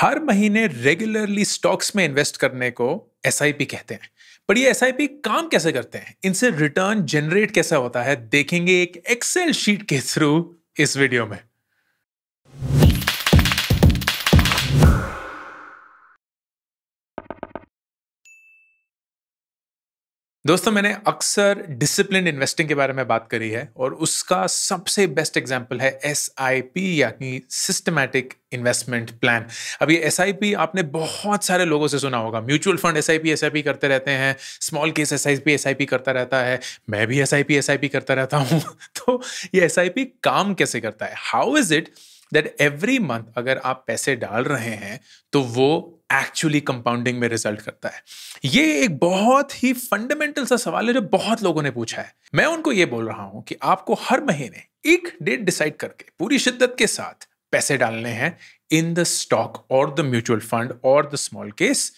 हर महीने regularly stocks में invest करने को एस कहते हैं पर ये एस काम कैसे करते हैं इनसे रिटर्न जनरेट कैसे होता है देखेंगे एक एक्सेल शीट के थ्रू इस वीडियो में दोस्तों मैंने अक्सर डिसिप्लिन इन्वेस्टिंग के बारे में बात करी है और उसका सबसे बेस्ट एग्जाम्पल है एस आई पी यानी सिस्टमैटिक इन्वेस्टमेंट प्लान अब ये एस आई पी आपने बहुत सारे लोगों से सुना होगा mutual fund S I P P S I करते रहते हैं small case S I P P S I करता रहता है मैं भी S I P P S I करता रहता हूँ तो ये एस आई पी काम कैसे करता है how is it that every month अगर आप पैसे डाल रहे हैं तो वो एक्चुअली कंपाउंडिंग में रिजल्ट करता है ये एक बहुत ही फंडामेंटल सा सवाल है जो बहुत लोगों ने पूछा है मैं उनको ये बोल रहा हूं कि आपको हर महीने एक डेट डिसाइड करके पूरी शिद्दत के साथ पैसे डालने हैं इन द स्टॉक और द म्यूचुअल फंड और द स्मॉल केस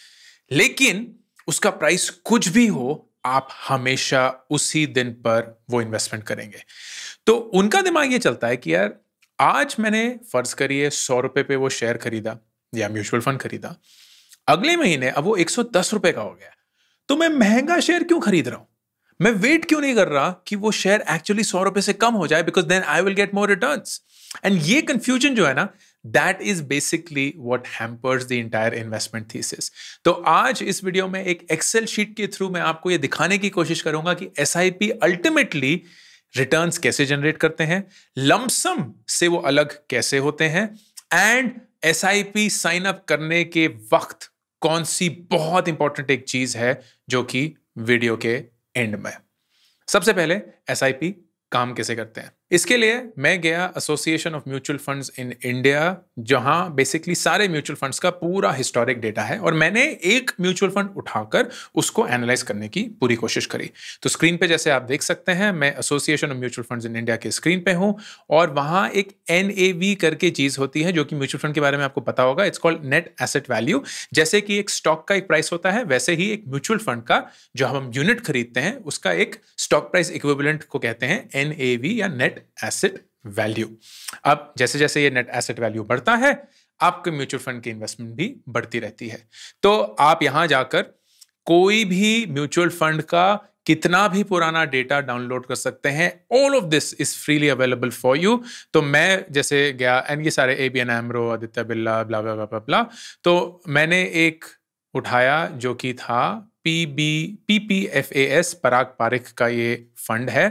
लेकिन उसका प्राइस कुछ भी हो आप हमेशा उसी दिन पर वो इन्वेस्टमेंट करेंगे तो उनका दिमाग ये चलता है कि यार आज मैंने फर्ज करिए सौ रुपए पे वो शेयर खरीदा या म्यूचुअल फंड खरीदा अगले महीने अब वो एक सौ दस रुपए का हो गया तो मैं महंगा शेयर क्यों खरीद रहा हूं मैं वेट क्यों नहीं कर रहा कि वो शेयर एक्चुअली सौ रुपए से कम हो जाए because then I will get more return and ये कंफ्यूजन जो है ना that is basically what hampers the entire investment thesis तो आज इस वीडियो में एक एक्सेल शीट के थ्रू मैं आपको ये दिखाने की कोशिश करूंगा कि S I P ultimately returns कैसे जनरेट करते हैं लमसम से वो अलग कैसे होते हैं एंड एस साइन अप करने के वक्त कौन सी बहुत इंपॉर्टेंट एक चीज है जो कि वीडियो के एंड में सबसे पहले एस काम कैसे करते हैं इसके लिए मैं गया association of mutual funds in India जहां बेसिकली सारे म्यूचुअल फंड्स का पूरा हिस्टोरिक डेटा है और मैंने एक म्यूचुअल फंड उठाकर उसको एनालाइज करने की पूरी कोशिश करी तो स्क्रीन पे जैसे आप देख सकते हैं मैं association of mutual funds in India के स्क्रीन पे हूं और वहां एक एन करके चीज होती है जो कि म्यूचुअल फंड के बारे में आपको पता होगा it's called net asset value जैसे कि एक स्टॉक का एक प्राइस होता है वैसे ही एक म्यूचुअल फंड का जो हम यूनिट खरीदते हैं उसका एक स्टॉक प्राइस इक्विबलेंट को कहते हैं एन या नेट एसेट वैल्यू अब जैसे जैसे ये नेट एसेट वैल्यू बढ़ता है आपके म्यूचुअल फंड की इन्वेस्टमेंट भी बढ़ती रहती है तो आप यहां जाकर कोई भी म्यूचुअल फंड का कितना भी पुराना डेटा डाउनलोड कर सकते हैं all of this is freely available for you तो मैं जैसे गया एंड ये सारे A B N AMRO Aditya Birla blah ब्ला ब्ला ब्ला तो मैंने एक उठाया जो कि था P B P P F A S Parag Parikh का ये फंड है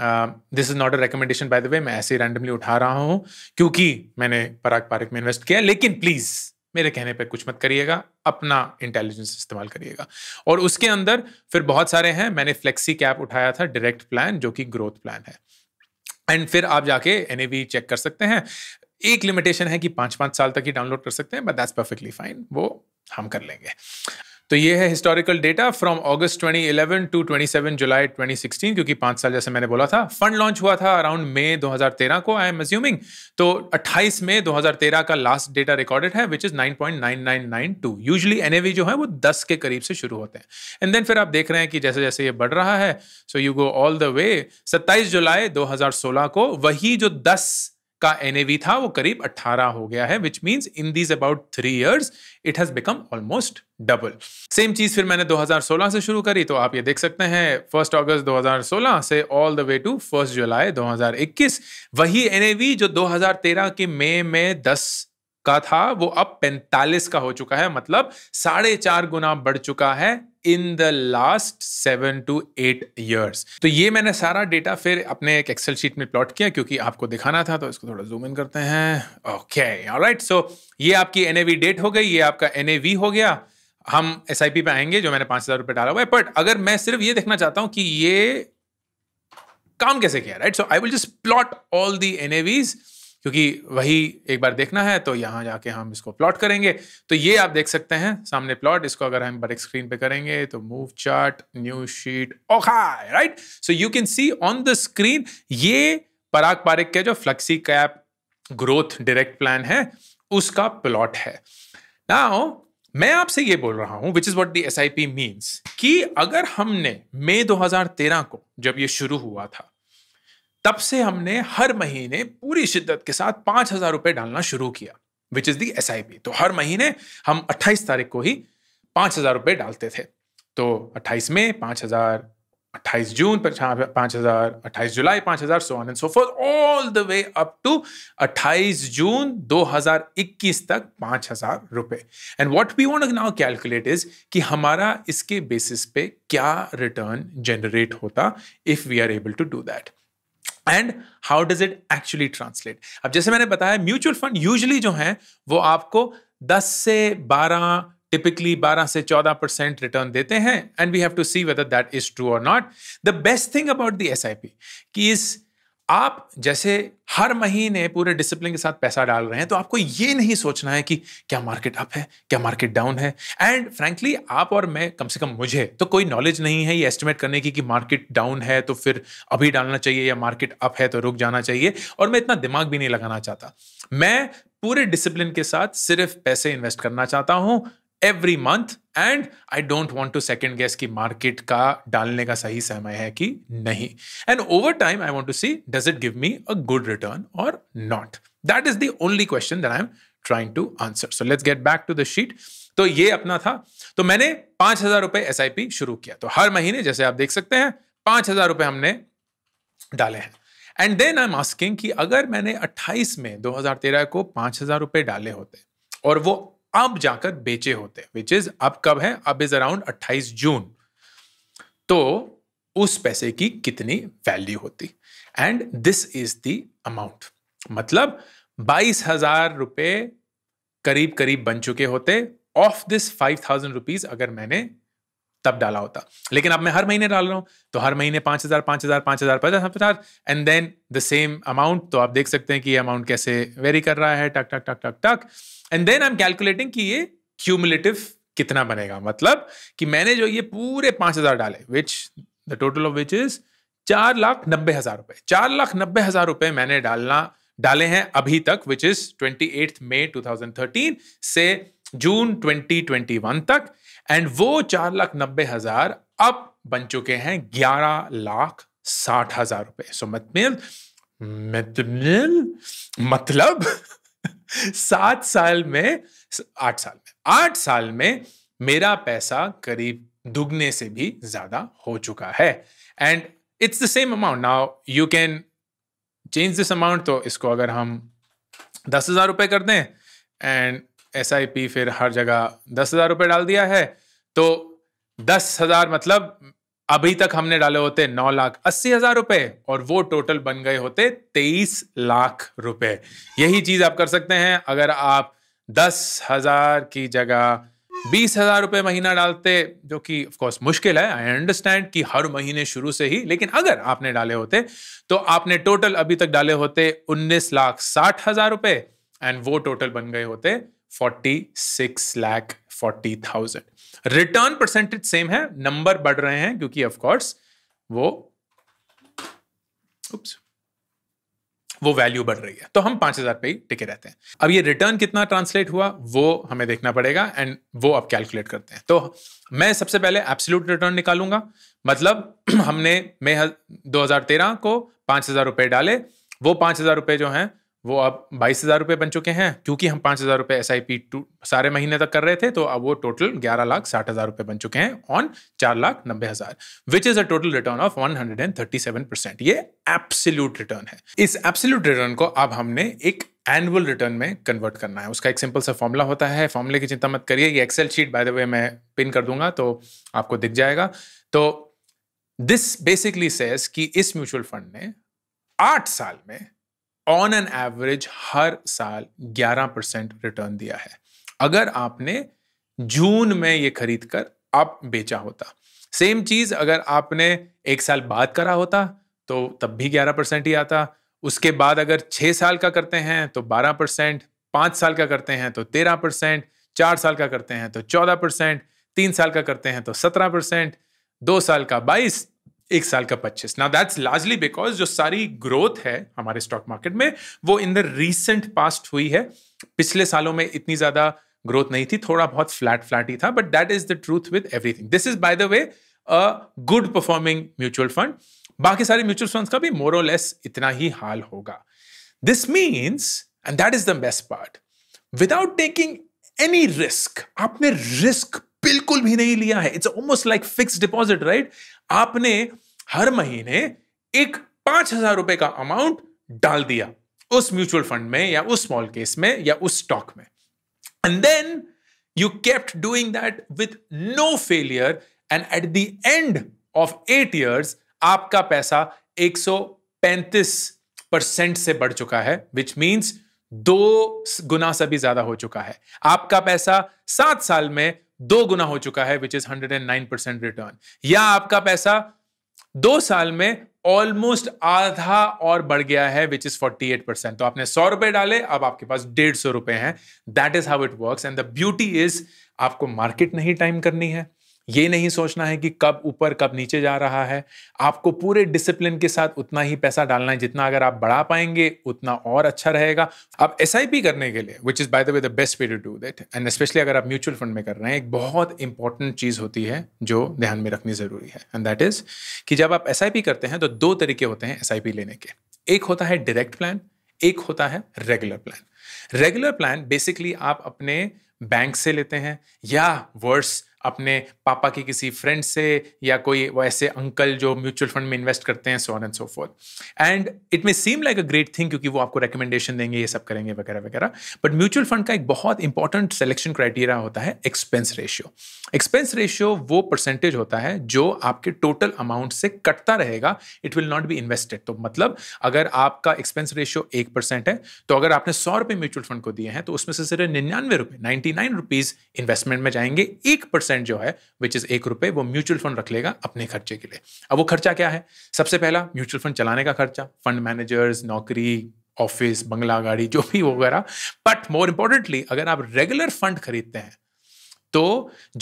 this is not a recommendation by the way मैं ऐसे रैंडमली उठा रहा हूँ क्योंकि मैंने पराग पारक में इन्वेस्ट किया लेकिन प्लीज मेरे कहने पर कुछ मत करिएगा अपना इंटेलिजेंस इस्तेमाल करिएगा और उसके अंदर फिर बहुत सारे हैं मैंने फ्लेक्सी कैप उठाया था डायरेक्ट प्लान जो कि ग्रोथ प्लान है एंड फिर आप जाके एन चेक कर सकते हैं एक लिमिटेशन है कि पांच पांच साल तक ही डाउनलोड कर सकते हैं बट दैट्स परफेक्टली फाइन वो हम कर लेंगे तो ये है historical data from August 2011 to 27 July 2016 क्योंकि पांच साल जैसे मैंने बोला था फंड लॉन्च हुआ था अराउंड मई 2013 को आई एम अज्यूमिंग तो 28 मई 2013 का लास्ट डेटा रिकॉर्डेड है विच इज 9.9992 यूजली एन जो है वो 10 के करीब से शुरू होते हैं एंड देन फिर आप देख रहे हैं कि जैसे जैसे ये बढ़ रहा है so you go all the way सत्ताईस जुलाई दो को वही जो दस का एन था वो करीब 18 हो गया है which means in these about three years it has become almost double same चीज फिर मैंने 2016 से शुरू करी तो आप ये देख सकते हैं फर्स्ट अगस्त 2016 से all the way to first July 2021 वही एन जो 2013 के मई में 10 का था वो अब 45 का हो चुका है मतलब साढ़े चार गुना बढ़ चुका है in the last seven to eight years तो ये मैंने सारा डेटा फिर अपने एक एक्सेल शीट में प्लॉट किया क्योंकि आपको दिखाना था तो इसको थोड़ा जूम इन करते हैं ओके राइट सो ये आपकी एन डेट हो गई ये आपका एन हो गया हम एस आई पी पे आएंगे जो मैंने पांच हज़ार रुपए डाला हुआ है बट अगर मैं सिर्फ ये देखना चाहता हूं कि ये काम कैसे किया right so I will just plot all the N AVs क्योंकि वही एक बार देखना है तो यहाँ जाके हम इसको प्लॉट करेंगे तो ये आप देख सकते हैं सामने प्लॉट इसको अगर हम बड़े स्क्रीन पे करेंगे तो move chart new sheet okay right so you can see on the screen ये पराग पारिक के जो flexi cap growth direct plan है उसका प्लॉट है नाउ मैं आपसे ये बोल रहा हूं which is what the S I P means कि अगर हमने मई 2013 को जब ये शुरू हुआ था तब से हमने हर महीने पूरी शिद्दत के साथ पांच हजार रुपए डालना शुरू किया विच इज दी एस तो हर महीने हम अट्ठाईस तारीख को ही पांच हजार रुपए डालते थे तो अट्ठाईस में पांच हजार अट्ठाईस जून पांच हजार अट्ठाईस जुलाई पांच हजार so on and so forth all the way up to अट्ठाईस जून 2021 तक पांच हजार रुपए and what we want now calculate is कि हमारा इसके बेसिस पे क्या रिटर्न जनरेट होता if we are able to do that and how does it actually translate अब जैसे मैंने बताया म्यूचुअल फंड यूजली जो है वो आपको 10 से 12 टिपिकली 12 से 14 परसेंट रिटर्न देते हैं and we have to see whether that is true और not the best thing about the S I P कि इस आप जैसे हर महीने पूरे डिसिप्लिन के साथ पैसा डाल रहे हैं तो आपको ये नहीं सोचना है कि क्या मार्केट अप है क्या मार्केट डाउन है एंड फ्रैंकली आप और मैं कम से कम मुझे तो कोई नॉलेज नहीं है ये एस्टिमेट करने की कि मार्केट डाउन है तो फिर अभी डालना चाहिए या मार्केट अप है तो रुक जाना चाहिए और मैं इतना दिमाग भी नहीं लगाना चाहता मैं पूरे डिसिप्लिन के साथ सिर्फ पैसे इन्वेस्ट करना चाहता हूँ every month and I don't want to second guess की मार्केट का डालने का सही समय है कि नहीं and over time I want to see does it give me a good return और not that is the only question that I am trying to answer so let's get back to the sheet तो ये अपना था तो मैंने पांच हजार रुपए एस आई पी शुरू किया तो हर महीने जैसे आप देख सकते हैं पांच हजार रुपए हमने डाले हैं and then I am asking कि अगर मैंने 28 में 2013 को पांच हजार रुपए डाले होते और वो अब जाकर बेचे होते हैं विच इज अब कब है अब इज अराउंड 28 जून तो उस पैसे की कितनी वैल्यू होती and this is the amount मतलब बाईस हजार रुपये करीब करीब बन चुके होते of this five thousand rupees अगर मैंने तब डाला होता लेकिन अब मैं हर महीने डाल रहा हूँ तो हर महीने पाँच हज़ार पाँच हज़ार पाँच हज़ार पचास पचास and then the same amount तो आप देख सकते हैं कि ये अमाउंट कैसे वेरी कर रहा है टक टक टक टक टक and then I am calculating कि ये क्यूमुलेटिव कितना बनेगा मतलब कि मैंने जो ये पूरे पाँच हज़ार डाले which the total of which is चार लाख नब्बे हज़ार रुपये चार लाख नब्बे हज़ार रुपये मैंने डालना डाले हैं अभी तक which is twenty eighth May two thousand thirteen से जून ट्वेंटी ट्वेंटी वन तक एंड वो चार लाख नब्बे हजार अब बन चुके हैं ग्यारह लाख साठ हजार रुपए सो मतमिल मतलब सात साल में आठ साल में आठ साल में मेरा पैसा करीब दुगने से भी ज्यादा हो चुका है and it's the same amount now you can change this amount तो इसको अगर हम दस हजार रुपये कर दें एंड एस फिर हर जगह दस हज़ार रुपये डाल दिया है तो दस हज़ार मतलब अभी तक हमने डाले होते नौ लाख अस्सी हजार रुपए और वो टोटल बन गए होते तेईस लाख रुपए यही चीज आप कर सकते हैं अगर आप दस हजार की जगह बीस हजार रुपये महीना डालते जो कि ऑफकोर्स मुश्किल है आई अंडरस्टैंड कि हर महीने शुरू से ही लेकिन अगर आपने डाले होते तो आपने टोटल अभी तक डाले होते उन्नीस लाख साठ हजार रुपये एंड वो टोटल बन गए होते 46 लाख 40,000 रिटर्न परसेंटेज सेम है नंबर बढ़ रहे हैं क्योंकि ऑफ कोर्स वो उप्स, वो वैल्यू बढ़ रही है तो हम पांच हजार पे ही टिके रहते हैं अब ये रिटर्न कितना ट्रांसलेट हुआ वो हमें देखना पड़ेगा एंड वो अब कैलकुलेट करते हैं तो मैं सबसे पहले एब्सोल्यूट रिटर्न निकालूंगा मतलब हमने मई तेरह को पांच हजार रुपए डाले वो पांच हजार रुपए जो हैं वो अब बाईस हज़ार रुपये बन चुके हैं क्योंकि हम पाँच हज़ार रुपये एस आई पी टू सारे महीने तक कर रहे थे तो अब वो टोटल ग्यारह लाख साठ हज़ार रुपये बन चुके हैं ऑन चार लाख नब्बे हज़ार which is a total return of one hundred and thirty seven percent ये एप्सिल्यूट रिटर्न है इस एप्सिल्यूट रिटर्न को अब हमने एक एनुअल रिटर्न में कन्वर्ट करना है उसका एक सिंपल सा फॉर्मूला होता है फॉर्मूले की चिंता मत करिए ये excel sheet by the way मैं पिन कर दूंगा तो आपको दिख जाएगा तो दिस बेसिकली सेस कि इस म्यूचुअल फंड ने आठ साल में ऑन एन एवरेज हर साल 11 परसेंट रिटर्न दिया है अगर आपने जून में ये खरीद कर आप बेचा होता सेम चीज अगर आपने एक साल बाद करा होता तो तब भी 11 परसेंट ही आता उसके बाद अगर छह साल का करते हैं तो 12 परसेंट पांच साल का करते हैं तो 13 परसेंट चार साल का करते हैं तो 14 परसेंट तीन साल का करते हैं तो 17 परसेंट दो साल का 22 एक साल का पच्चीस ना दैट्स लार्जली बिकॉज जो सारी ग्रोथ है हमारे स्टॉक मार्केट में वो इन द रीसेंट पास्ट हुई है पिछले सालों में इतनी ज्यादा ग्रोथ नहीं थी थोड़ा बहुत फ्लैट फ्लैट ही था but that is the truth with everything this is by the way a good performing mutual fund बाकी सारे म्यूचुअल फंड्स का भी मोर लेस इतना ही हाल होगा this means and that is the best part without taking any risk आपने risk बिल्कुल भी नहीं लिया है it's almost like fix deposit right आपने हर महीने एक पांच हजार रुपए का अमाउंट डाल दिया उस म्यूचुअल फंड में या उस स्मॉल केस में या उस स्टॉक में and then you kept doing that with no failure and at the end of eight years आपका पैसा 135 परसेंट से बढ़ चुका है विच मीन्स दो गुना से भी ज्यादा हो चुका है आपका पैसा सात साल में दो गुना हो चुका है which is hundred and nine percent return या आपका पैसा दो साल में ऑलमोस्ट आधा और बढ़ गया है which is forty eight percent तो आपने सौ रुपए डाले अब आपके पास डेढ़ सौ रुपए हैं that is how it work and the beauty is आपको मार्केट नहीं टाइम करनी है ये नहीं सोचना है कि कब ऊपर कब नीचे जा रहा है आपको पूरे डिसिप्लिन के साथ उतना ही पैसा डालना है जितना अगर आप बढ़ा पाएंगे उतना और अच्छा रहेगा अब एस करने के लिए which is by the way the best way to do that and specially अगर आप म्यूचुअल फंड में कर रहे हैं एक बहुत इंपॉर्टेंट चीज़ होती है जो ध्यान में रखनी ज़रूरी है एंड दैट इज़ कि जब आप एस करते हैं तो दो तरीके होते हैं एस लेने के एक होता है डायरेक्ट प्लान एक होता है regular plan regular plan basically आप अपने बैंक से लेते हैं या वर्स अपने पापा के किसी फ्रेंड से या कोई ऐसे अंकल जो म्यूचुअल फंड में इन्वेस्ट करते हैं so on and so forth and it may seem like a great thing क्योंकि वो आपको रिकमेंडेशन देंगे ये सब करेंगे वगैरह वगैरह बट म्यूचुअल फंड का एक बहुत इंपॉर्टेंट सेलेक्शन क्राइटेरिया होता है एक्सपेंस रेशियो एक्सपेंस रेशियो वो परसेंटेज होता है जो आपके टोटल अमाउंट से कटता रहेगा it will not be invested तो मतलब अगर आपका एक्सपेंस रेशियो एक परसेंट है तो अगर आपने सौ रुपये म्यूचुअल फंड को दिए हैं तो उसमें से सिर्फ निन्यानवे रुपये नाइन्टी नाइन रुपीज़ इन्वेस्टमेंट में जाएंगे एक परसेंट परसेंट जो है विच इज़ एक रुपए वो म्यूचुअल फंड रख लेगा अपने खर्चे के लिए अब वो खर्चा क्या है सबसे पहला म्यूचुअल फंड चलाने का खर्चा फंड मैनेजर्स नौकरी ऑफिस बंगला गाड़ी जो भी वगैरह बट मोर इंपॉर्टेंटली अगर आप रेगुलर फंड खरीदते हैं तो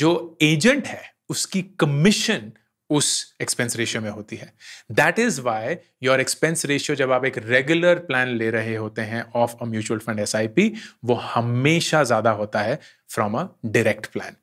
जो एजेंट है उसकी कमीशन उस एक्सपेंस रेशियो में होती है that is why your expense ratio जब आप एक रेगुलर प्लान ले रहे होते हैं of a mutual fund funds वो हमेशा ज्यादा होता है फ्रॉम अ डायरेक्ट प्लान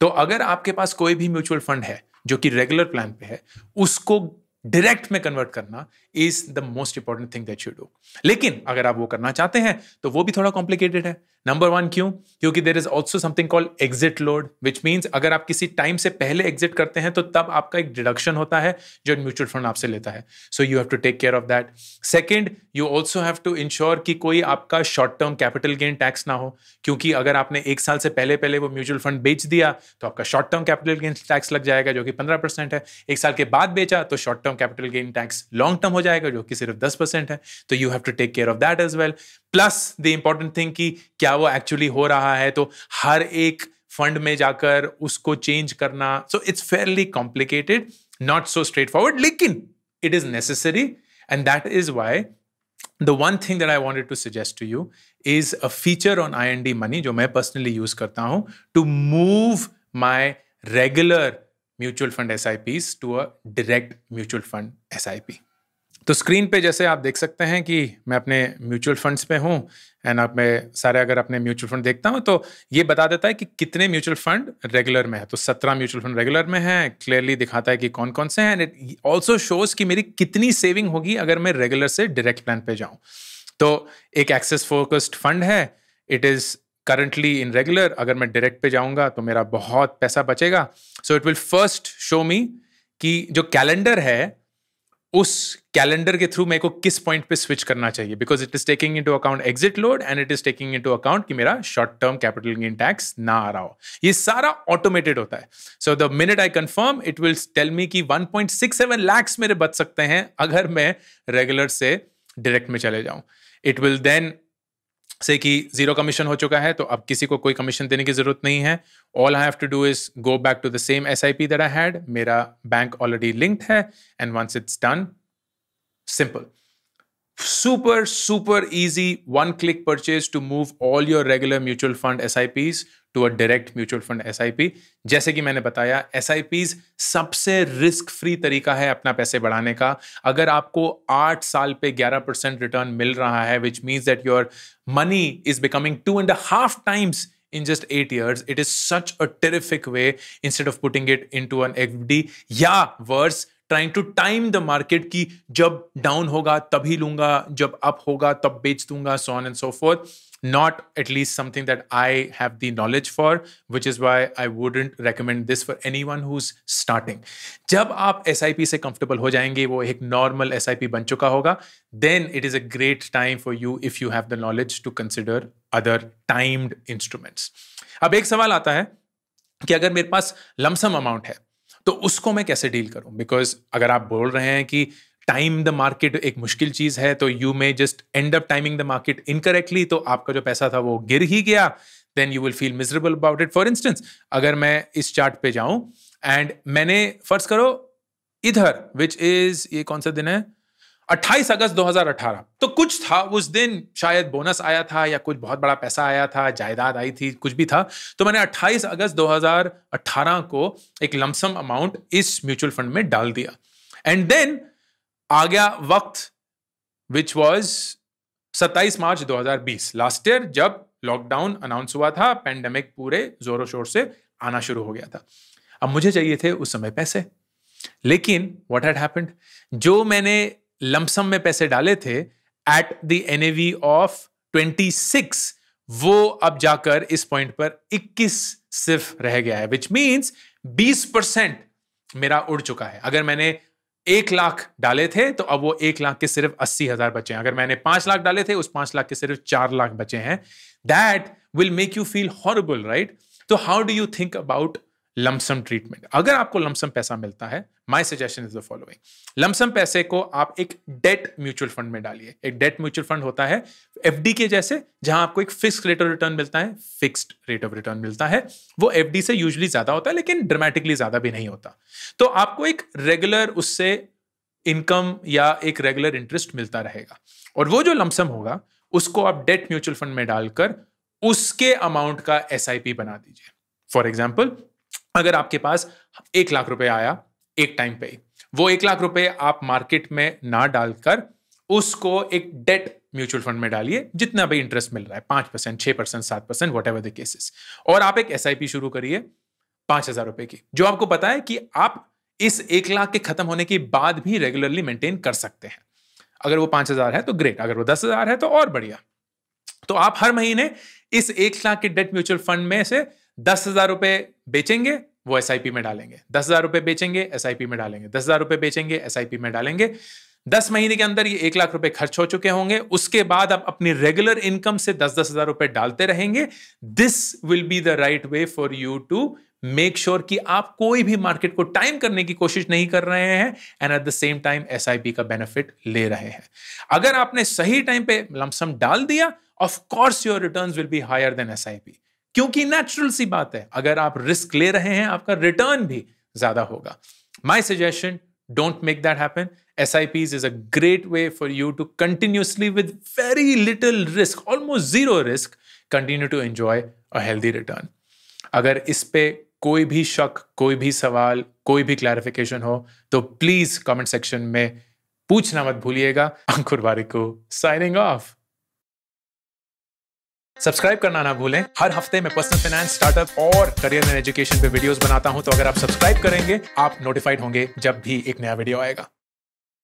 तो अगर आपके पास कोई भी म्यूचुअल फंड है जो कि रेगुलर प्लान पे है उसको डायरेक्ट में कन्वर्ट करना is the most important thing that you do लेकिन अगर आप वो करना चाहते हैं तो वो भी थोड़ा कॉम्प्लिकेटेड है नंबर वन क्यों क्योंकि there is also something call exit load which means अगर आप किसी टाइम से पहले एग्जिट करते हैं तो तब आपका एक डिडक्शन होता है जो म्यूचुअल फंड आपसे लेता है so you have to take care of that second you also have to ensure कि कोई आपका short term capital gain tax ना हो क्योंकि अगर आपने एक साल से पहले पहले वो म्यूचुअल फंड बेच दिया तो आपका short term capital gain tax लग जाएगा जो कि पंद्रह परसेंट है एक साल के बाद बेचा तो short term capital gain tax long term हो जाएगा जो कि सिर्फ दस परसेंट है तो you have to take care of that as well plus the important thing कि क्या वो एक्चुअली हो रहा है तो हर एक फंड में जाकर उसको चेंज करना so it's fairly complicated not so straight forward लेकिन it is necessary and that is why the one thing that I wanted to suggest to you is a feature on I N D money जो मैं personally use करता हूं to move my regular mutual fund S I Ps to a direct mutual fund S I P तो screen पे जैसे आप देख सकते हैं कि मैं अपने म्यूचुअल फंड्स पे हूँ एंड आप मैं सारे अगर अपने म्यूचुअल फंड देखता हूँ तो ये बता देता है कि कितने म्यूचुअल फंड रेगुलर में है तो सत्रह म्यूचुअल फंड रेगुलर में है क्लियरली दिखाता है कि कौन कौन से हैं एंड इट ऑल्सो शोज कि मेरी कितनी सेविंग होगी अगर मैं रेगुलर से डायरेक्ट प्लान पे जाऊँ तो एक एक्सेस फोकस्ड फंड है it is currently in regular अगर मैं डायरेक्ट पे जाऊंगा तो मेरा बहुत पैसा बचेगा so it will first show me कि जो कैलेंडर है उस कैलेंडर के थ्रू मेरे को किस पॉइंट पे स्विच करना चाहिए because it is taking into account exit load and it is taking into account कि मेरा short term capital gain tax ना आ रहा हो ये सारा ऑटोमेटेड होता है so the minute I confirm it will tell me कि 1.67 लैक्स मेरे बच सकते हैं अगर मैं रेगुलर से डायरेक्ट में चले जाऊं इट विल देन से कि जीरो कमीशन हो चुका है तो अब किसी को कोई कमीशन देने की जरूरत नहीं है all I have to do is go back to the same S I P that I had मेरा बैंक ऑलरेडी लिंक्ड है and once it's done simple super super easy one click purchase to move all your regular mutual fund S I Ps to a direct mutual fund funds जैसे कि मैंने बताया S सबसे risk free तरीका है अपना पैसे बढ़ाने का अगर आपको आठ साल पे ग्यारह परसेंट रिटर्न मिल रहा है which means that your money is becoming two and half times eight years it is such a terrific way instead of putting it in to into F D या worse trying to time the market की जब down होगा तभी लूंगा जब up होगा तब बेच दूंगा so on and so forth not at least something that I have the knowledge for, which is why I wouldn't recommend this for anyone who's starting. जब आप SIP से comfortable हो जाएंगे वो एक normal SIP बन चुका होगा then it is a great time for you if you have the knowledge to consider other timed instruments. अब एक सवाल आता है कि अगर मेरे पास लमसम अमाउंट है तो उसको मैं कैसे डील करूं बिकॉज अगर आप बोल रहे हैं कि टाइम द मार्केट एक मुश्किल चीज है तो you may just end up timing the market incorrectly तो आपका जो पैसा था वो गिर ही गया then you will feel miserable about it for instance अगर मैं इस चार्ट पे जाऊं एंड मैंने फर्ज करो इधर विच इज ये कौन सा दिन है 28 अगस्त 2018 तो कुछ था उस दिन शायद बोनस आया था या कुछ बहुत बड़ा पैसा आया था जायदाद आई थी कुछ भी था तो मैंने 28 अगस्त 2018 को एक लमसम अमाउंट इस म्यूचुअल फंड में डाल दिया एंड देन आ गया वक्त which was 27 March 2020 last year जब लॉकडाउन अनाउंस हुआ था पेंडेमिक पूरे जोरों शोर से आना शुरू हो गया था अब मुझे चाहिए थे उस समय पैसे लेकिन वॉट हैड हैपेंड जो मैंने लमसम में पैसे डाले थे एट द एन ऑफ 26 वो अब जाकर इस पॉइंट पर 21 सिर्फ रह गया है विच मीन्स 20 परसेंट मेरा उड़ चुका है अगर मैंने एक लाख डाले थे तो अब वो एक लाख के सिर्फ अस्सी हजार बचे हैं अगर मैंने पांच लाख डाले थे उस पांच लाख के सिर्फ चार लाख बचे हैं that will make you feel horrible right तो how do you think about lump sum treatment अगर आपको लमसम पैसा मिलता है my suggestion is the following lump sum पैसे को आप एक डेट म्यूचुअल फंड में डालिए एक डेट म्यूचुअल फंड होता है एफ के जैसे जहां आपको एक फिक्स रेट ऑफ रिटर्न मिलता है फिक्स्ड रेट ऑफ रिटर्न मिलता है वो एफ से यूजली ज्यादा होता है लेकिन ड्रामेटिकली ज्यादा भी नहीं होता तो आपको एक रेगुलर उससे इनकम या एक रेगुलर इंटरेस्ट मिलता रहेगा और वो जो लमसम होगा उसको आप डेट म्यूचुअल फंड में डालकर उसके अमाउंट का एस बना दीजिए फॉर एग्जाम्पल अगर आपके पास एक लाख रुपए आया एक टाइम पे वो एक लाख रुपए आप मार्केट में ना डालकर उसको एक डेट म्यूचुअल फंड में डालिए जितना भी इंटरेस्ट मिल रहा है पांच परसेंट छह परसेंट सात percent whatever the cases और आप एक एस शुरू करिए पांच हजार रुपए की जो आपको पता है कि आप इस एक लाख के खत्म होने के बाद भी रेगुलरली मेंटेन कर सकते हैं अगर वो पांच हजार है तो ग्रेट अगर वो दस हजार है तो और बढ़िया तो आप हर महीने इस एक लाख के डेट म्यूचुअल फंड में से दस हजार रुपए बेचेंगे वो एस में डालेंगे दस हजार रुपए बेचेंगे एस में डालेंगे दस हजार रुपए बेचेंगे एस में डालेंगे दस महीने के अंदर ये एक लाख रुपए खर्च हो चुके होंगे उसके बाद आप अपनी रेगुलर इनकम से दस दस हजार रुपए डालते रहेंगे this will be the right way for you to make sure कि आप कोई भी मार्केट को टाइम करने की कोशिश नहीं कर रहे हैं and at the same time S का बेनिफिट ले रहे हैं अगर आपने सही टाइम पे लमसम डाल दिया of course your returns will be higher then S I P क्योंकि नेचुरल सी बात है अगर आप रिस्क ले रहे हैं आपका रिटर्न भी ज्यादा होगा my suggestion don't make that happen Ps is a great way for you to continuously with very little risk almost zero risk continue to enjoy a healthy return अगर इस पे कोई भी शक कोई भी सवाल कोई भी क्लैरिफिकेशन हो तो प्लीज कमेंट सेक्शन में पूछना मत भूलिएगा अंकुर वारिक को साइनिंग ऑफ सब्सक्राइब करना ना भूलें हर हफ्ते मैं पर्सनल फाइनेंस स्टार्टअप और करियर एंड एजुकेशन पे वीडियोस बनाता हूं तो अगर आप सब्सक्राइब करेंगे आप नोटिफाइड होंगे जब भी एक नया वीडियो आएगा